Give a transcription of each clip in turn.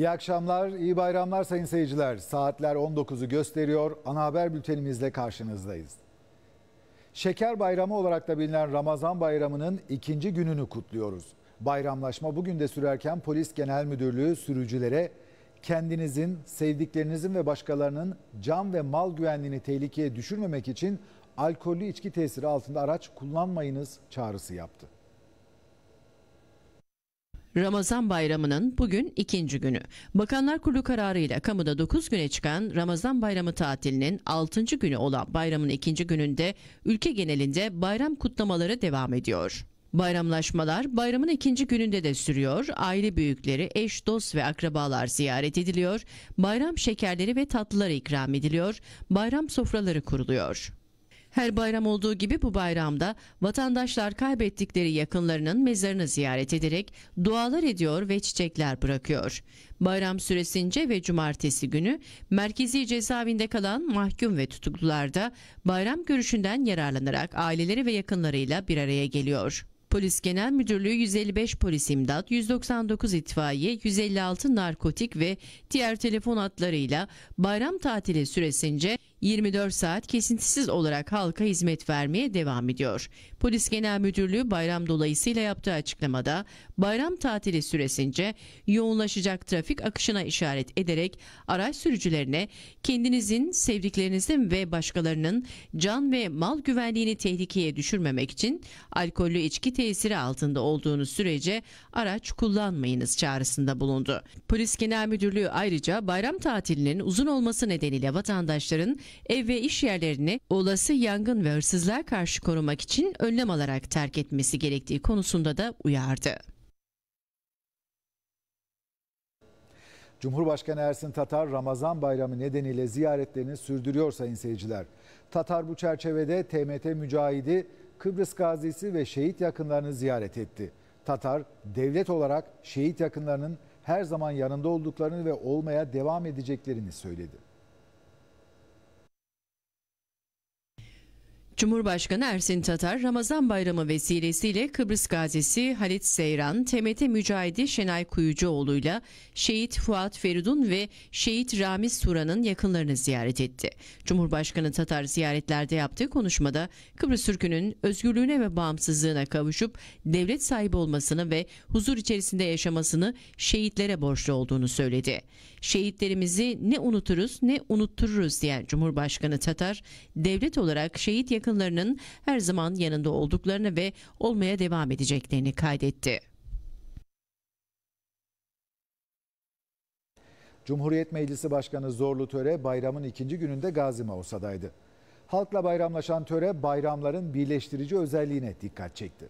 İyi akşamlar, iyi bayramlar sayın seyirciler. Saatler 19'u gösteriyor. Ana haber bültenimizle karşınızdayız. Şeker Bayramı olarak da bilinen Ramazan Bayramı'nın ikinci gününü kutluyoruz. Bayramlaşma bugün de sürerken Polis Genel Müdürlüğü sürücülere kendinizin, sevdiklerinizin ve başkalarının can ve mal güvenliğini tehlikeye düşürmemek için alkollü içki tesiri altında araç kullanmayınız çağrısı yaptı. Ramazan bayramının bugün ikinci günü. Bakanlar Kurulu kararıyla kamuda 9 güne çıkan Ramazan bayramı tatilinin 6. günü olan bayramın ikinci gününde ülke genelinde bayram kutlamaları devam ediyor. Bayramlaşmalar bayramın ikinci gününde de sürüyor. Aile büyükleri, eş, dost ve akrabalar ziyaret ediliyor. Bayram şekerleri ve tatlılar ikram ediliyor. Bayram sofraları kuruluyor. Her bayram olduğu gibi bu bayramda vatandaşlar kaybettikleri yakınlarının mezarını ziyaret ederek dualar ediyor ve çiçekler bırakıyor. Bayram süresince ve cumartesi günü merkezi cezaevinde kalan mahkum ve tutuklular da bayram görüşünden yararlanarak aileleri ve yakınlarıyla bir araya geliyor. Polis Genel Müdürlüğü 155 polis imdat, 199 itfaiye, 156 narkotik ve diğer telefon hatlarıyla bayram tatili süresince 24 saat kesintisiz olarak halka hizmet vermeye devam ediyor. Polis Genel Müdürlüğü bayram dolayısıyla yaptığı açıklamada bayram tatili süresince yoğunlaşacak trafik akışına işaret ederek araç sürücülerine kendinizin, sevdiklerinizin ve başkalarının can ve mal güvenliğini tehlikeye düşürmemek için alkollü içki tesiri altında olduğunuz sürece araç kullanmayınız çağrısında bulundu. Polis Genel Müdürlüğü ayrıca bayram tatilinin uzun olması nedeniyle vatandaşların ev ve iş yerlerini olası yangın ve hırsızlığa karşı korumak için önlem alarak terk etmesi gerektiği konusunda da uyardı. Cumhurbaşkanı Ersin Tatar Ramazan bayramı nedeniyle ziyaretlerini sürdürüyor sayın seyirciler. Tatar bu çerçevede TMT mücahidi, Kıbrıs gazisi ve şehit yakınlarını ziyaret etti. Tatar devlet olarak şehit yakınlarının her zaman yanında olduklarını ve olmaya devam edeceklerini söyledi. Cumhurbaşkanı Ersin Tatar, Ramazan Bayramı vesilesiyle Kıbrıs gazisi Halit Seyran, TMT mücahidi Şenay Kuyucuoğlu'yla şehit Fuat Feridun ve şehit Ramiz Sura'nın yakınlarını ziyaret etti. Cumhurbaşkanı Tatar ziyaretlerde yaptığı konuşmada Kıbrıs Türk'ünün özgürlüğüne ve bağımsızlığına kavuşup devlet sahibi olmasını ve huzur içerisinde yaşamasını şehitlere borçlu olduğunu söyledi. Şehitlerimizi ne unuturuz ne unuttururuz diyen Cumhurbaşkanı Tatar, devlet olarak şehit yakın yakınlarının her zaman yanında olduklarını ve olmaya devam edeceklerini kaydetti. Cumhuriyet Meclisi Başkanı Zorlu Töre bayramın ikinci gününde Gazi Mausa'daydı. Halkla bayramlaşan töre bayramların birleştirici özelliğine dikkat çekti.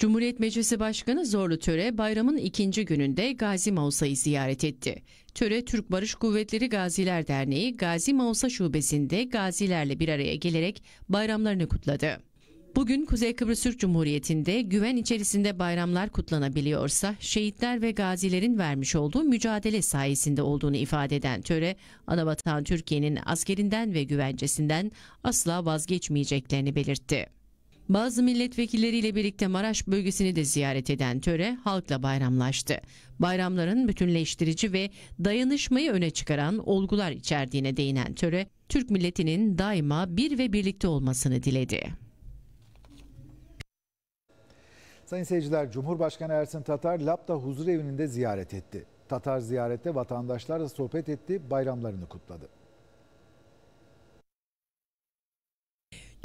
Cumhuriyet Meclisi Başkanı Zorlu Töre bayramın ikinci gününde Gazi Mausa'yı ziyaret etti. Töre Türk Barış Kuvvetleri Gaziler Derneği Gazi Mausa Şubesi'nde gazilerle bir araya gelerek bayramlarını kutladı. Bugün Kuzey Kıbrıs Türk Cumhuriyeti'nde güven içerisinde bayramlar kutlanabiliyorsa şehitler ve gazilerin vermiş olduğu mücadele sayesinde olduğunu ifade eden töre, Anavatan Türkiye'nin askerinden ve güvencesinden asla vazgeçmeyeceklerini belirtti. Bazı milletvekilleriyle birlikte Maraş bölgesini de ziyaret eden töre halkla bayramlaştı. Bayramların bütünleştirici ve dayanışmayı öne çıkaran olgular içerdiğine değinen töre, Türk milletinin daima bir ve birlikte olmasını diledi. Sayın seyirciler, Cumhurbaşkanı Ersin Tatar Lapta huzur evinde ziyaret etti. Tatar ziyarette vatandaşlarla sohbet etti, bayramlarını kutladı.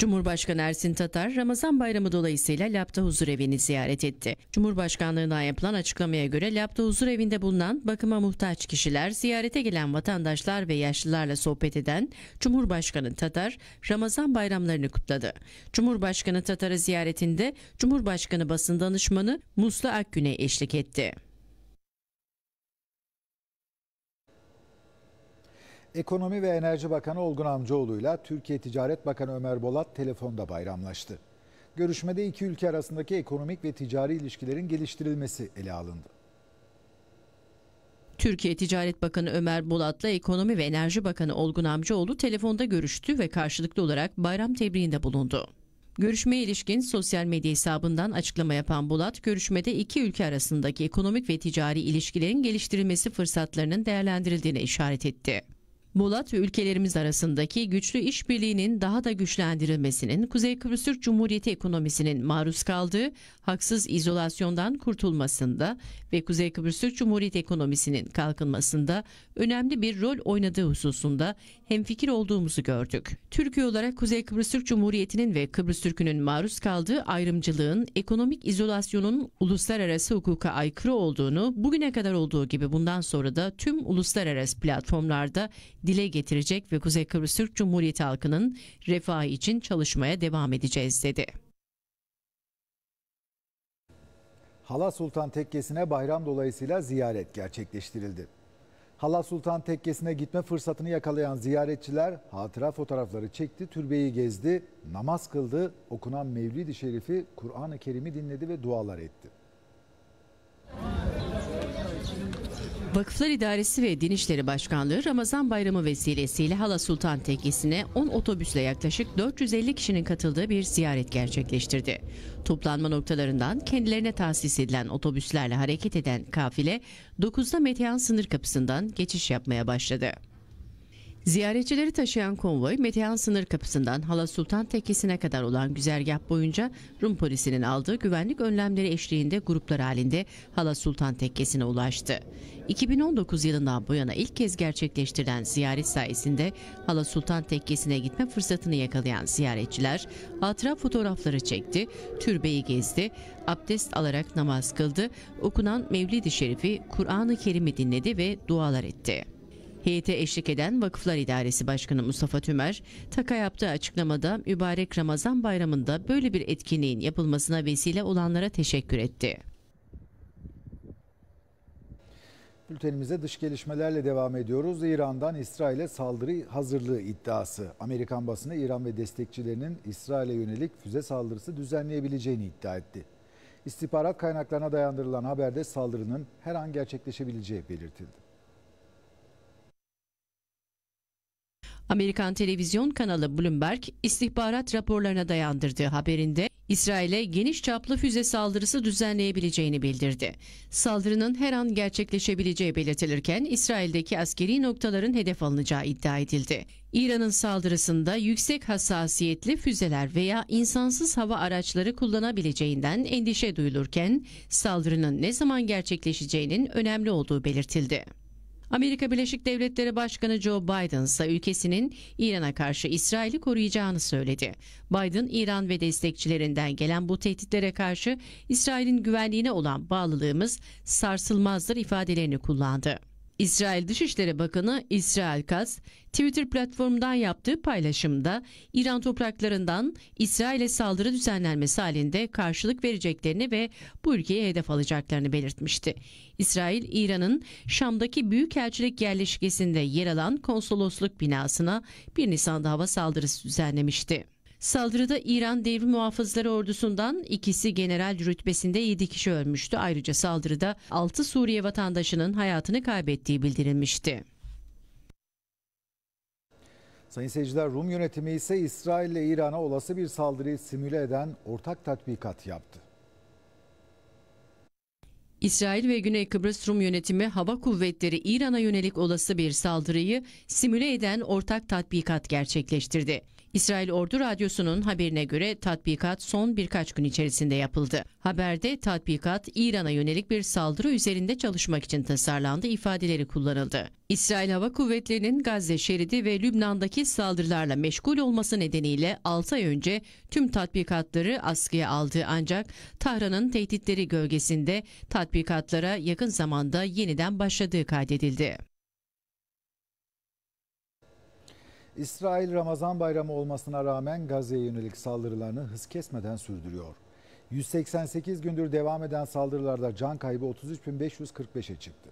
Cumhurbaşkanı Ersin Tatar, Ramazan bayramı dolayısıyla Lapta Huzur Evi'ni ziyaret etti. Cumhurbaşkanlığından yapılan açıklamaya göre Lapta Huzur Evi'nde bulunan bakıma muhtaç kişiler, ziyarete gelen vatandaşlar ve yaşlılarla sohbet eden Cumhurbaşkanı Tatar, Ramazan bayramlarını kutladı. Cumhurbaşkanı Tatar'a ziyaretinde Cumhurbaşkanı basın danışmanı Muslu Akgün'e eşlik etti. Ekonomi ve Enerji Bakanı Olgun Amcaoğlu ile Türkiye Ticaret Bakanı Ömer Bolat telefonda bayramlaştı. Görüşmede iki ülke arasındaki ekonomik ve ticari ilişkilerin geliştirilmesi ele alındı. Türkiye Ticaret Bakanı Ömer Bolat'la Ekonomi ve Enerji Bakanı Olgun Amcaoğlu telefonda görüştü ve karşılıklı olarak bayram tebriğinde bulundu. Görüşmeye ilişkin sosyal medya hesabından açıklama yapan Bulat, görüşmede iki ülke arasındaki ekonomik ve ticari ilişkilerin geliştirilmesi fırsatlarının değerlendirildiğine işaret etti. Mulat ve ülkelerimiz arasındaki güçlü işbirliğinin daha da güçlendirilmesinin Kuzey Kıbrıs Türk Cumhuriyeti ekonomisinin maruz kaldığı haksız izolasyondan kurtulmasında ve Kuzey Kıbrıs Türk Cumhuriyeti ekonomisinin kalkınmasında önemli bir rol oynadığı hususunda hemfikir olduğumuzu gördük. Türkiye olarak Kuzey Kıbrıs Türk Cumhuriyeti'nin ve Kıbrıs Türk'ünün maruz kaldığı ayrımcılığın, ekonomik izolasyonun uluslararası hukuka aykırı olduğunu, bugüne kadar olduğu gibi bundan sonra da tüm uluslararası platformlarda dile getirecek ve Kuzey Kıbrıs Türk Cumhuriyeti halkının refahı için çalışmaya devam edeceğiz dedi. Hala Sultan Tekkesi'ne bayram dolayısıyla ziyaret gerçekleştirildi. Hala Sultan Tekkesi'ne gitme fırsatını yakalayan ziyaretçiler hatıra fotoğrafları çekti, türbeyi gezdi, namaz kıldı, okunan Mevlid-i Şerif'i, Kur'an-ı Kerim'i dinledi ve dualar etti. Vakıflar İdaresi ve Din İşleri Başkanlığı Ramazan Bayramı vesilesiyle Hala Sultan Tekisi'ne 10 otobüsle yaklaşık 450 kişinin katıldığı bir ziyaret gerçekleştirdi. Toplanma noktalarından kendilerine tahsis edilen otobüslerle hareket eden kafile 9'da Metehan sınır kapısından geçiş yapmaya başladı. Ziyaretçileri taşıyan konvoy Metehan sınır kapısından Hala Sultan Tekkesi'ne kadar olan güzergah boyunca Rum polisinin aldığı güvenlik önlemleri eşliğinde gruplar halinde Hala Sultan Tekkesi'ne ulaştı. 2019 yılından bu yana ilk kez gerçekleştirilen ziyaret sayesinde Hala Sultan Tekkesi'ne gitme fırsatını yakalayan ziyaretçiler hatıra fotoğrafları çekti, türbeyi gezdi, abdest alarak namaz kıldı, okunan Mevlid-i Şerifi, Kur'an-ı Kerim'i dinledi ve dualar etti. Heyete eşlik eden Vakıflar İdaresi Başkanı Mustafa Tümer, TAK'a yaptığı açıklamada mübarek Ramazan bayramında böyle bir etkinliğin yapılmasına vesile olanlara teşekkür etti. Bültenimize dış gelişmelerle devam ediyoruz. İran'dan İsrail'e saldırı hazırlığı iddiası. Amerikan basını İran ve destekçilerinin İsrail'e yönelik füze saldırısı düzenleyebileceğini iddia etti. İstihbarat kaynaklarına dayandırılan haberde saldırının her an gerçekleşebileceği belirtildi. Amerikan televizyon kanalı Bloomberg istihbarat raporlarına dayandırdığı haberinde İsrail'e geniş çaplı füze saldırısı düzenleyebileceğini bildirdi. Saldırının her an gerçekleşebileceği belirtilirken İsrail'deki askeri noktaların hedef alınacağı iddia edildi. İran'ın saldırısında yüksek hassasiyetli füzeler veya insansız hava araçları kullanabileceğinden endişe duyulurken saldırının ne zaman gerçekleşeceğinin önemli olduğu belirtildi. Amerika Birleşik Devletleri Başkanı Joe Biden ise ülkesinin İran'a karşı İsrail'i koruyacağını söyledi. Biden, İran ve destekçilerinden gelen bu tehditlere karşı İsrail'in güvenliğine olan bağlılığımız sarsılmazdır ifadelerini kullandı. İsrail Dışişleri Bakanı İsrail Katz, Twitter platformundan yaptığı paylaşımda İran topraklarından İsrail'e saldırı düzenlenmesi halinde karşılık vereceklerini ve bu ülkeyi hedef alacaklarını belirtmişti. İsrail, İran'ın Şam'daki Büyükelçilik yerleşkesinde yer alan konsolosluk binasına 1 Nisan'da hava saldırısı düzenlemişti. Saldırıda İran Devrim Muhafızları Ordusu'ndan ikisi general rütbesinde 7 kişi ölmüştü. Ayrıca saldırıda 6 Suriye vatandaşının hayatını kaybettiği bildirilmişti. Sayın seyirciler Rum yönetimi ise İsrail ile İran'a olası bir saldırıyı simüle eden ortak tatbikat yaptı. İsrail ve Güney Kıbrıs Rum yönetimi hava kuvvetleri İran'a yönelik olası bir saldırıyı simüle eden ortak tatbikat gerçekleştirdi. İsrail Ordu Radyosu'nun haberine göre tatbikat son birkaç gün içerisinde yapıldı. Haberde tatbikat İran'a yönelik bir saldırı üzerinde çalışmak için tasarlandı ifadeleri kullanıldı. İsrail Hava Kuvvetleri'nin Gazze şeridi ve Lübnan'daki saldırılarla meşgul olması nedeniyle 6 ay önce tüm tatbikatları askıya aldı ancak Tahran'ın tehditleri gölgesinde tatbikatlara yakın zamanda yeniden başladığı kaydedildi. İsrail Ramazan bayramı olmasına rağmen Gazze'ye yönelik saldırılarını hız kesmeden sürdürüyor. 188 gündür devam eden saldırılarda can kaybı 33.545'e çıktı.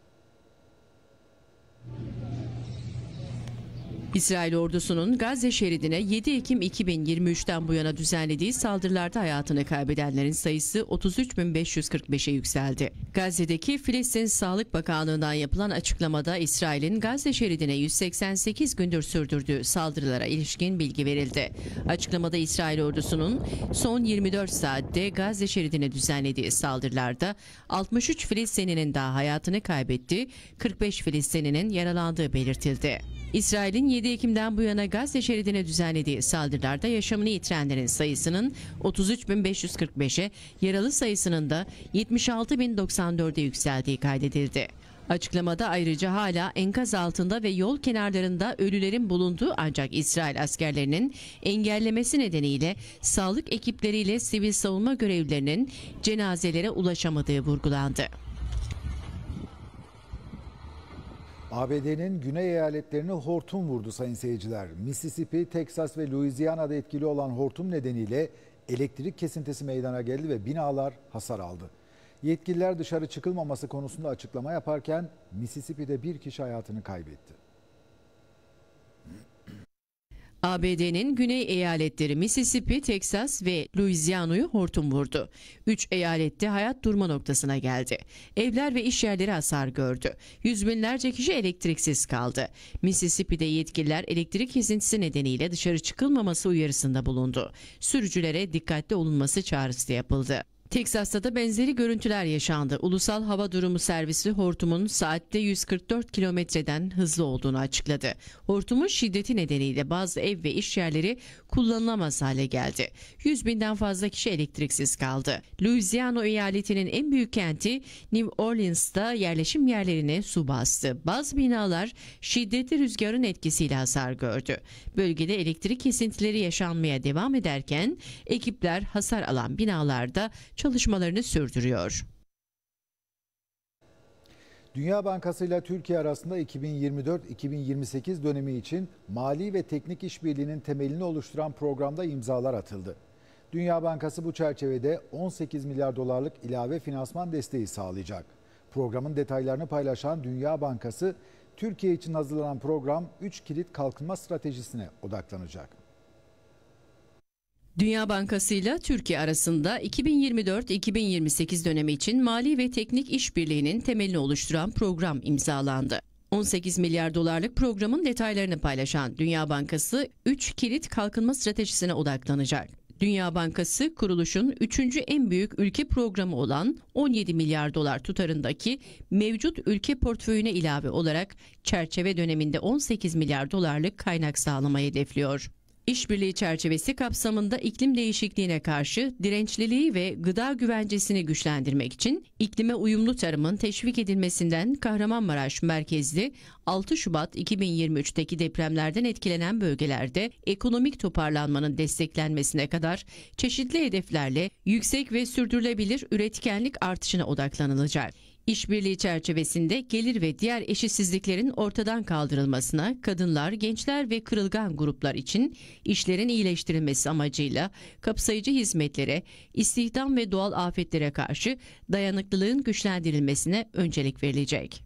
İsrail ordusunun Gazze şeridine 7 Ekim 2023'ten bu yana düzenlediği saldırılarda hayatını kaybedenlerin sayısı 33.545'e yükseldi. Gazze'deki Filistin Sağlık Bakanlığı'ndan yapılan açıklamada İsrail'in Gazze şeridine 188 gündür sürdürdüğü saldırılara ilişkin bilgi verildi. Açıklamada İsrail ordusunun son 24 saatte Gazze şeridine düzenlediği saldırılarda 63 Filistinlinin daha hayatını kaybetti, 45 Filistinlinin yaralandığı belirtildi. İsrail'in 7 Ekim'den bu yana Gazze şeridine düzenlediği saldırılarda yaşamını yitirenlerin sayısının 33.545'e, yaralı sayısının da 76.094'e yükseldiği kaydedildi. Açıklamada ayrıca hala enkaz altında ve yol kenarlarında ölülerin bulunduğu ancak İsrail askerlerinin engellemesi nedeniyle sağlık ekipleriyle sivil savunma görevlilerinin cenazelere ulaşamadığı vurgulandı. ABD'nin güney eyaletlerini hortum vurdu sayın seyirciler. Mississippi, Texas ve Louisiana'da etkili olan hortum nedeniyle elektrik kesintisi meydana geldi ve binalar hasar aldı. Yetkililer dışarı çıkılmaması konusunda açıklama yaparken Mississippi'de bir kişi hayatını kaybetti. ABD'nin güney eyaletleri Mississippi, Texas ve Louisiana'yı hortum vurdu. Üç eyalette hayat durma noktasına geldi. Evler ve işyerleri hasar gördü. Yüz binlerce kişi elektriksiz kaldı. Mississippi'de yetkililer elektrik kesintisi nedeniyle dışarı çıkılmaması uyarısında bulundu. Sürücülere dikkatli olunması çağrısı yapıldı. Teksas'ta da benzeri görüntüler yaşandı. Ulusal Hava Durumu Servisi hortumun saatte 144 kilometreden hızlı olduğunu açıkladı. Hortumun şiddeti nedeniyle bazı ev ve iş yerleri kullanılamaz hale geldi. 100 binden fazla kişi elektriksiz kaldı. Louisiana eyaletinin en büyük kenti New Orleans'ta yerleşim yerlerine su bastı. Bazı binalar şiddetli rüzgarın etkisiyle hasar gördü. Bölgede elektrik kesintileri yaşanmaya devam ederken ekipler hasar alan binalarda çalışmalarını sürdürüyor. Dünya Bankası ile Türkiye arasında 2024-2028 dönemi için mali ve teknik işbirliğinin temelini oluşturan programda imzalar atıldı. Dünya Bankası bu çerçevede 18 milyar dolarlık ilave finansman desteği sağlayacak. Programın detaylarını paylaşan Dünya Bankası, Türkiye için hazırlanan program 3 kilit kalkınma stratejisine odaklanacak. Dünya Bankası ile Türkiye arasında 2024-2028 dönemi için mali ve teknik işbirliğinin temelini oluşturan program imzalandı. 18 milyar dolarlık programın detaylarını paylaşan Dünya Bankası 3 kilit kalkınma stratejisine odaklanacak. Dünya Bankası kuruluşun 3. en büyük ülke programı olan 17 milyar dolar tutarındaki mevcut ülke portföyüne ilave olarak çerçeve döneminde 18 milyar dolarlık kaynak sağlamayı hedefliyor. İşbirliği çerçevesi kapsamında iklim değişikliğine karşı dirençliliği ve gıda güvencesini güçlendirmek için iklime uyumlu tarımın teşvik edilmesinden Kahramanmaraş merkezli 6 Şubat 2023'teki depremlerden etkilenen bölgelerde ekonomik toparlanmanın desteklenmesine kadar çeşitli hedeflerle yüksek ve sürdürülebilir üretkenlik artışına odaklanılacak. İşbirliği çerçevesinde gelir ve diğer eşitsizliklerin ortadan kaldırılmasına, kadınlar, gençler ve kırılgan gruplar için işlerin iyileştirilmesi amacıyla kapsayıcı hizmetlere, istihdam ve doğal afetlere karşı dayanıklılığın güçlendirilmesine öncelik verilecek.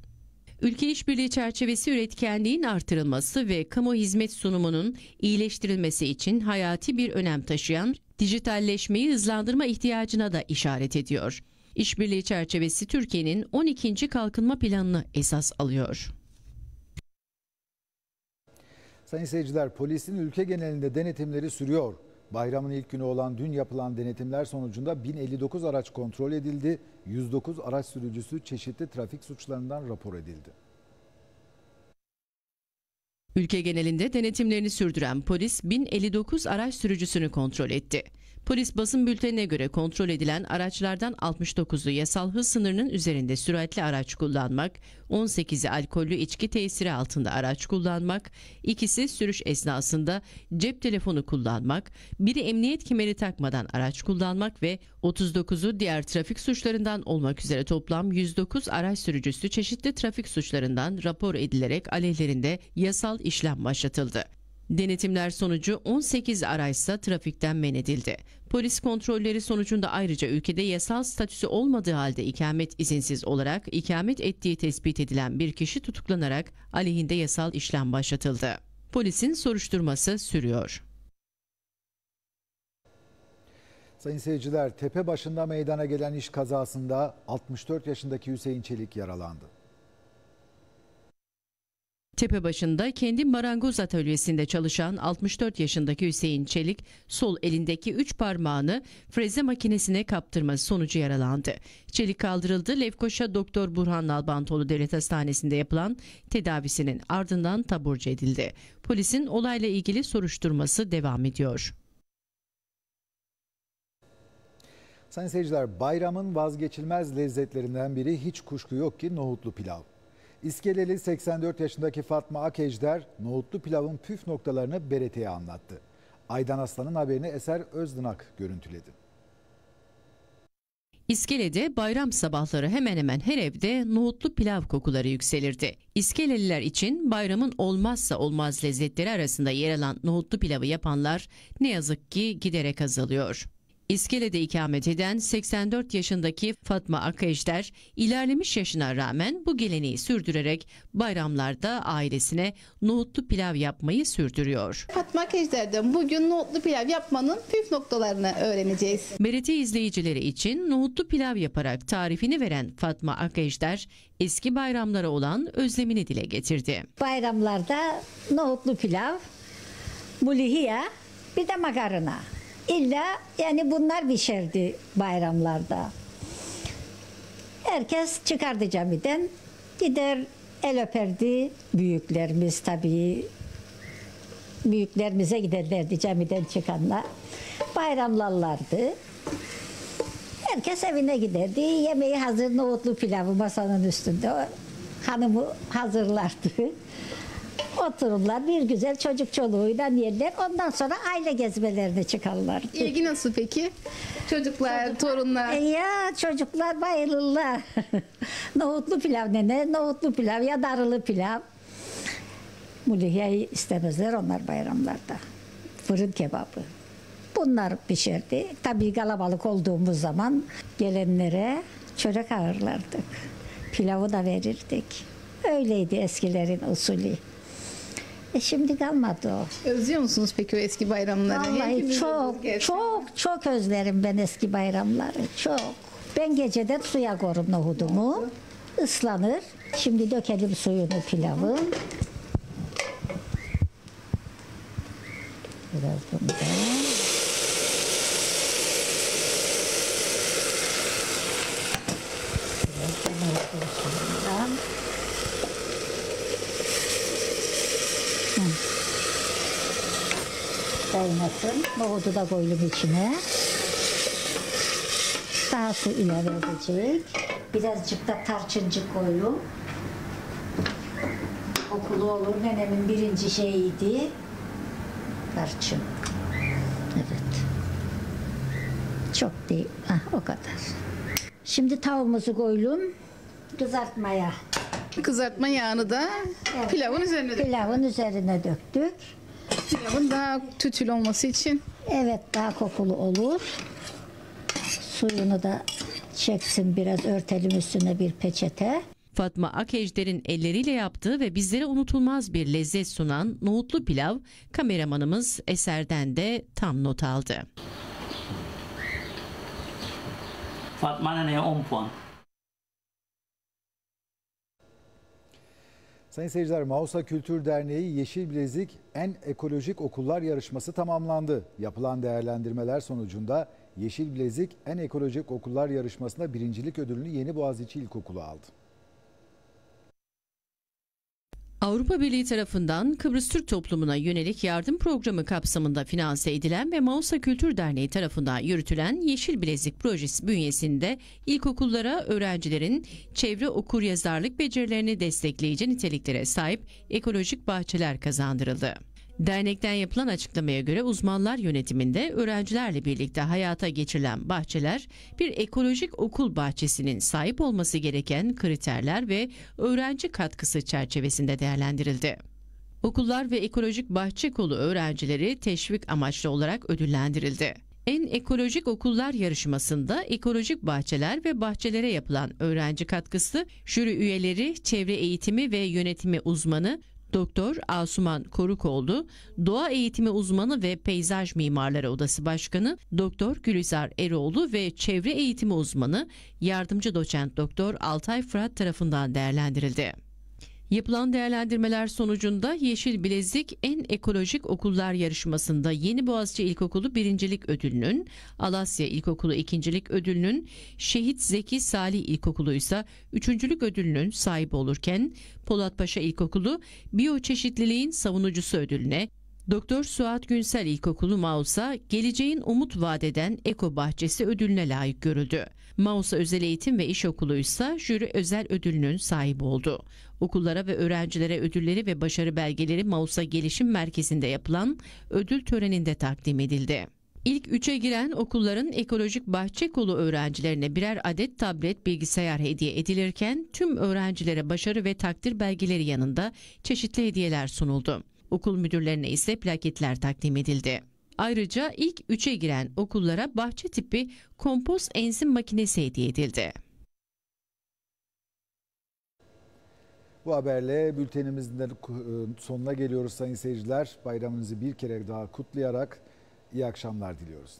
Ülke işbirliği çerçevesi üretkenliğin artırılması ve kamu hizmet sunumunun iyileştirilmesi için hayati bir önem taşıyan dijitalleşmeyi hızlandırma ihtiyacına da işaret ediyor. İşbirliği çerçevesi Türkiye'nin 12. kalkınma planını esas alıyor. Sayın seyirciler polisin ülke genelinde denetimleri sürüyor. Bayramın ilk günü olan dün yapılan denetimler sonucunda 1059 araç kontrol edildi. 109 araç sürücüsü çeşitli trafik suçlarından rapor edildi. Ülke genelinde denetimlerini sürdüren polis 1059 araç sürücüsünü kontrol etti. Polis basın bültenine göre kontrol edilen araçlardan 69'u yasal hız sınırının üzerinde süratli araç kullanmak, 18'i alkollü içki tesiri altında araç kullanmak, ikisi sürüş esnasında cep telefonu kullanmak, biri emniyet kemeri takmadan araç kullanmak ve 39'u diğer trafik suçlarından olmak üzere toplam 109 araç sürücüsü çeşitli trafik suçlarından rapor edilerek aleyhlerinde yasal işlem başlatıldı. Denetimler sonucu 18 araçsa trafikten men edildi. Polis kontrolleri sonucunda ayrıca ülkede yasal statüsü olmadığı halde ikamet izinsiz olarak ikamet ettiği tespit edilen bir kişi tutuklanarak aleyhinde yasal işlem başlatıldı. Polisin soruşturması sürüyor. Sayın seyirciler, tepe başında meydana gelen iş kazasında 64 yaşındaki Hüseyin Çelik yaralandı. Tepe kendi marangoz atölyesinde çalışan 64 yaşındaki Hüseyin Çelik sol elindeki 3 parmağını freze makinesine kaptırması sonucu yaralandı. Çelik kaldırıldı. Lefkoşa Doktor Burhan Nalbantoğlu Devlet Hastanesi'nde yapılan tedavisinin ardından taburcu edildi. Polisin olayla ilgili soruşturması devam ediyor. Sayın seyirciler bayramın vazgeçilmez lezzetlerinden biri hiç kuşku yok ki nohutlu pilav. İskeleli 84 yaşındaki Fatma Akejder, nohutlu pilavın püf noktalarını Berete'ye anlattı. Aydan Aslan'ın haberini Eser Özdınak görüntüledi. İskele'de bayram sabahları hemen hemen her evde nohutlu pilav kokuları yükselirdi. İskeleliler için bayramın olmazsa olmaz lezzetleri arasında yer alan nohutlu pilavı yapanlar ne yazık ki giderek azalıyor. İskele'de ikamet eden 84 yaşındaki Fatma Akejder ilerlemiş yaşına rağmen bu geleneği sürdürerek bayramlarda ailesine nohutlu pilav yapmayı sürdürüyor. Fatma Akejder'den bugün nohutlu pilav yapmanın püf noktalarını öğreneceğiz. Merete izleyicileri için nohutlu pilav yaparak tarifini veren Fatma Akejder eski bayramlara olan özlemini dile getirdi. Bayramlarda nohutlu pilav, bulihiya bir de makarna. İlla yani bunlar pişerdi bayramlarda. Herkes çıkardı camiden, gider el öperdi. Büyüklerimiz tabii, büyüklerimize giderlerdi camiden çıkanlar. Bayramlarlardı. Herkes evine giderdi. Yemeği hazır nohutlu pilavı masanın üstünde. Hanımı hazırlardı. Otururlar bir güzel çocuk çoluğuyla yerler. Ondan sonra aile gezmelerine çıkarlar. İlgi nasıl peki? Çocuklar, torunlar. E ya çocuklar bayılırlar. nohutlu pilav nene, nohutlu pilav ya darılı pilav. Mulihye'yi istemezler onlar bayramlarda. Fırın kebabı. Bunlar pişirdi. Tabii kalabalık olduğumuz zaman gelenlere çörek ağırlardık. Pilavı da verirdik. Öyleydi eskilerin usulü. E şimdi kalmadı o. Özlüyor musunuz peki o eski bayramları? Vallahi Hepimiz çok, çok, çok özlerim ben eski bayramları. Çok. Ben gecede suya korum nohudumu. Islanır. Şimdi dökelim suyunu pilavın. Biraz bundan. kaynamasın. Nohudu da koydum içine. Daha su ilave edecek. Birazcık da tarçıncık koyuyorum. Okulu olur. Nenemin birinci şeyiydi. Tarçın. Evet. Çok değil. Ah, o kadar. Şimdi tavuğumuzu koydum. Kızartmaya. Kızartma yağını da evet. pilavın üzerine döktük. Pilavın üzerine döktük. Pilavın daha tütül olması için. Evet daha kokulu olur. Suyunu da çeksin biraz örtelim üstüne bir peçete. Fatma Akejder'in elleriyle yaptığı ve bizlere unutulmaz bir lezzet sunan nohutlu pilav kameramanımız eserden de tam not aldı. Fatma'nın Nene'ye 10 puan. Sayın seyirciler, Mausa Kültür Derneği Yeşil Bilezik En Ekolojik Okullar yarışması tamamlandı. Yapılan değerlendirmeler sonucunda Yeşil Bilezik En Ekolojik Okullar yarışmasında birincilik ödülünü Yeni Boğaziçi İlkokulu aldı. Avrupa Birliği tarafından Kıbrıs Türk toplumuna yönelik yardım programı kapsamında finanse edilen ve Mausa Kültür Derneği tarafından yürütülen Yeşil Bilezik Projesi bünyesinde ilkokullara öğrencilerin çevre okur yazarlık becerilerini destekleyici niteliklere sahip ekolojik bahçeler kazandırıldı. Dernekten yapılan açıklamaya göre uzmanlar yönetiminde öğrencilerle birlikte hayata geçirilen bahçeler bir ekolojik okul bahçesinin sahip olması gereken kriterler ve öğrenci katkısı çerçevesinde değerlendirildi. Okullar ve ekolojik bahçe kolu öğrencileri teşvik amaçlı olarak ödüllendirildi. En Ekolojik Okullar yarışmasında ekolojik bahçeler ve bahçelere yapılan öğrenci katkısı, jüri üyeleri, çevre eğitimi ve yönetimi uzmanı Doktor Asuman Korukoldu, doğa eğitimi uzmanı ve peyzaj mimarları odası başkanı Doktor Gülizar Eroğlu ve çevre eğitimi uzmanı yardımcı doçent Doktor Altay Fırat tarafından değerlendirildi. Yapılan değerlendirmeler sonucunda Yeşil Bilezik en ekolojik okullar yarışmasında Yeni Boğaziçi İlkokulu birincilik ödülünün, Alasya İlkokulu ikincilik ödülünün, Şehit Zeki Salih İlkokulu ise üçüncülük ödülünün sahibi olurken Polatpaşa İlkokulu biyoçeşitliliğin savunucusu ödülüne, Doktor Suat Günsel İlkokulu Mausa geleceğin umut vadeden Eko Bahçesi ödülüne layık görüldü. Mausa Özel Eğitim ve İş Okulu ise jüri özel ödülünün sahibi oldu. Okullara ve öğrencilere ödülleri ve başarı belgeleri Mausa Gelişim Merkezi'nde yapılan ödül töreninde takdim edildi. İlk üçe giren okulların ekolojik bahçe kolu öğrencilerine birer adet tablet bilgisayar hediye edilirken tüm öğrencilere başarı ve takdir belgeleri yanında çeşitli hediyeler sunuldu. Okul müdürlerine ise plaketler takdim edildi. Ayrıca ilk 3'e giren okullara bahçe tipi kompost enzim makinesi hediye edildi. Bu haberle bültenimizin de e, sonuna geliyoruz sayın seyirciler. Bayramınızı bir kere daha kutlayarak iyi akşamlar diliyoruz.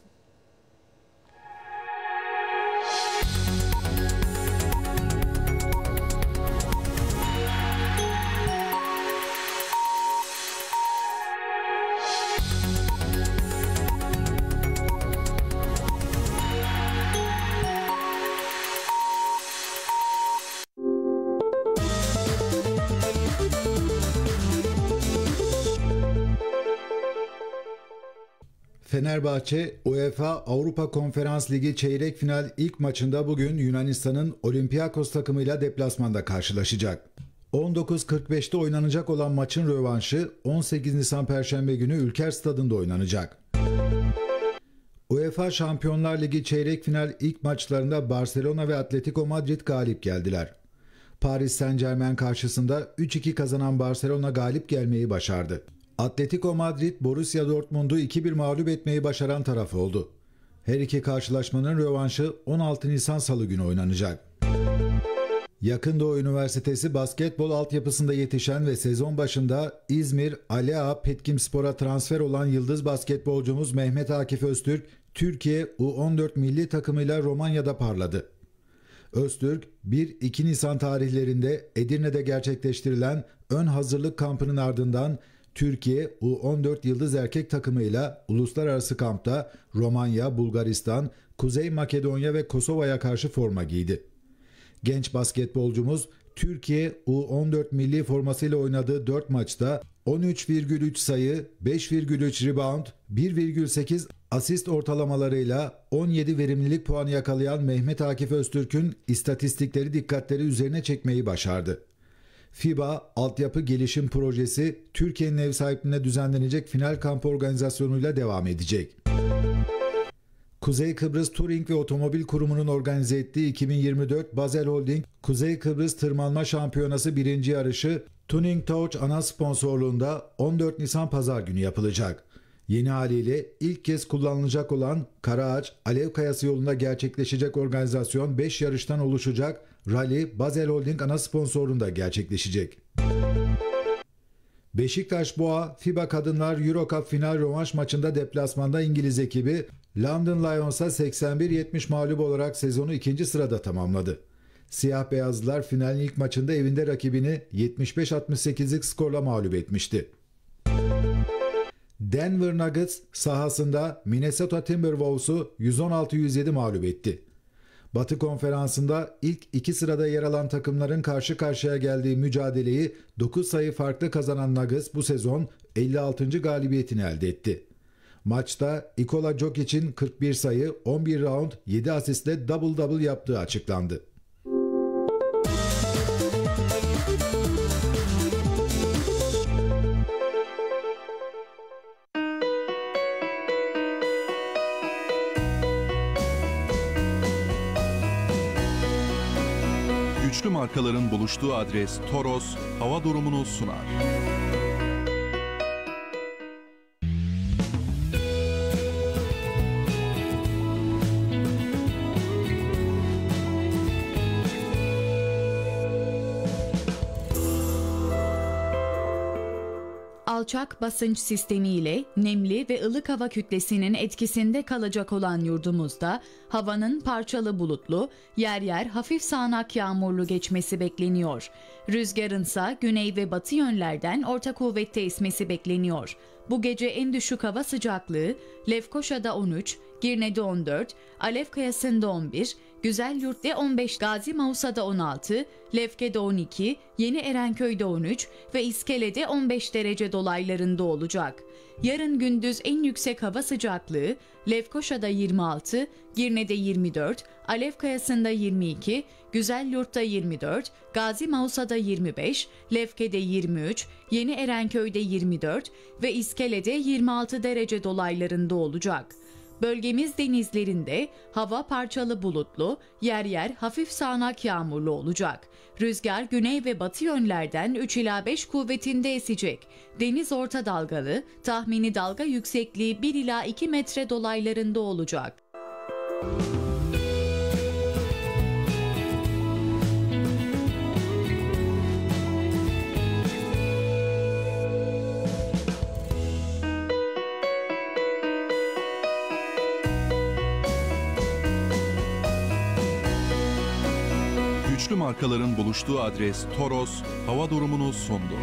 Fenerbahçe UEFA Avrupa Konferans Ligi çeyrek final ilk maçında bugün Yunanistan'ın Olympiakos takımıyla deplasmanda karşılaşacak. 19.45'te oynanacak olan maçın rövanşı 18 Nisan Perşembe günü Ülker Stadında oynanacak. UEFA Şampiyonlar Ligi çeyrek final ilk maçlarında Barcelona ve Atletico Madrid galip geldiler. Paris Saint Germain karşısında 3-2 kazanan Barcelona galip gelmeyi başardı. Atletico Madrid, Borussia Dortmund'u 2-1 mağlup etmeyi başaran taraf oldu. Her iki karşılaşmanın rövanşı 16 Nisan Salı günü oynanacak. Yakın Doğu Üniversitesi basketbol altyapısında yetişen ve sezon başında İzmir Alea Petkim Spor'a transfer olan yıldız basketbolcumuz Mehmet Akif Öztürk, Türkiye U14 milli takımıyla Romanya'da parladı. Öztürk, 1-2 Nisan tarihlerinde Edirne'de gerçekleştirilen ön hazırlık kampının ardından Türkiye U14 Yıldız erkek takımıyla uluslararası kampta Romanya, Bulgaristan, Kuzey Makedonya ve Kosova'ya karşı forma giydi. Genç basketbolcumuz Türkiye U14 milli formasıyla oynadığı 4 maçta 13,3 sayı, 5,3 rebound, 1,8 asist ortalamalarıyla 17 verimlilik puanı yakalayan Mehmet Akif Öztürk'ün istatistikleri dikkatleri üzerine çekmeyi başardı. FIBA Altyapı Gelişim Projesi Türkiye'nin ev sahipliğinde düzenlenecek final kamp organizasyonuyla devam edecek. Kuzey Kıbrıs Turing ve Otomobil Kurumu'nun organize ettiği 2024 Basel Holding Kuzey Kıbrıs Tırmanma Şampiyonası birinci yarışı Tuning Touch ana sponsorluğunda 14 Nisan Pazar günü yapılacak. Yeni haliyle ilk kez kullanılacak olan Karaağaç Alev Kayası yolunda gerçekleşecek organizasyon 5 yarıştan oluşacak Rally Bazel Holding ana sponsorluğunda gerçekleşecek. Beşiktaş Boğa FIBA Kadınlar Euro Cup final rövanş maçında deplasmanda İngiliz ekibi London Lions'a 81-70 mağlup olarak sezonu ikinci sırada tamamladı. Siyah beyazlılar finalin ilk maçında evinde rakibini 75-68'lik skorla mağlup etmişti. Denver Nuggets sahasında Minnesota Timberwolves'u 116-107 mağlup etti. Batı Konferansı'nda ilk iki sırada yer alan takımların karşı karşıya geldiği mücadeleyi 9 sayı farklı kazanan Nuggets bu sezon 56. galibiyetini elde etti. Maçta Nikola Jokic'in 41 sayı, 11 round, 7 asistle double double yaptığı açıklandı. markaların buluştuğu adres Toros hava durumunu sunar. alçak basınç sistemiyle nemli ve ılık hava kütlesinin etkisinde kalacak olan yurdumuzda havanın parçalı bulutlu, yer yer hafif sağanak yağmurlu geçmesi bekleniyor. Rüzgarınsa güney ve batı yönlerden orta kuvvette esmesi bekleniyor. Bu gece en düşük hava sıcaklığı Lefkoşa'da 13, Girne'de 14, Alef Kayası'nda 11, Güzel Yurt'te 15, Gazi Mausa'da 16, Lefke'de 12, Yeni Erenköy'de 13 ve İskele'de 15 derece dolaylarında olacak. Yarın gündüz en yüksek hava sıcaklığı Lefkoşa'da 26, Girne'de 24, Alef Kayası'nda 22, Güzel Yurt'ta 24, Gazi Mausa'da 25, Lefke'de 23, Yeni Erenköy'de 24 ve İskele'de 26 derece dolaylarında olacak. Bölgemiz denizlerinde hava parçalı bulutlu, yer yer hafif sağanak yağmurlu olacak. Rüzgar güney ve batı yönlerden 3 ila 5 kuvvetinde esecek. Deniz orta dalgalı, tahmini dalga yüksekliği 1 ila 2 metre dolaylarında olacak. Müzik markaların buluştuğu adres Toros, hava durumunu sundu.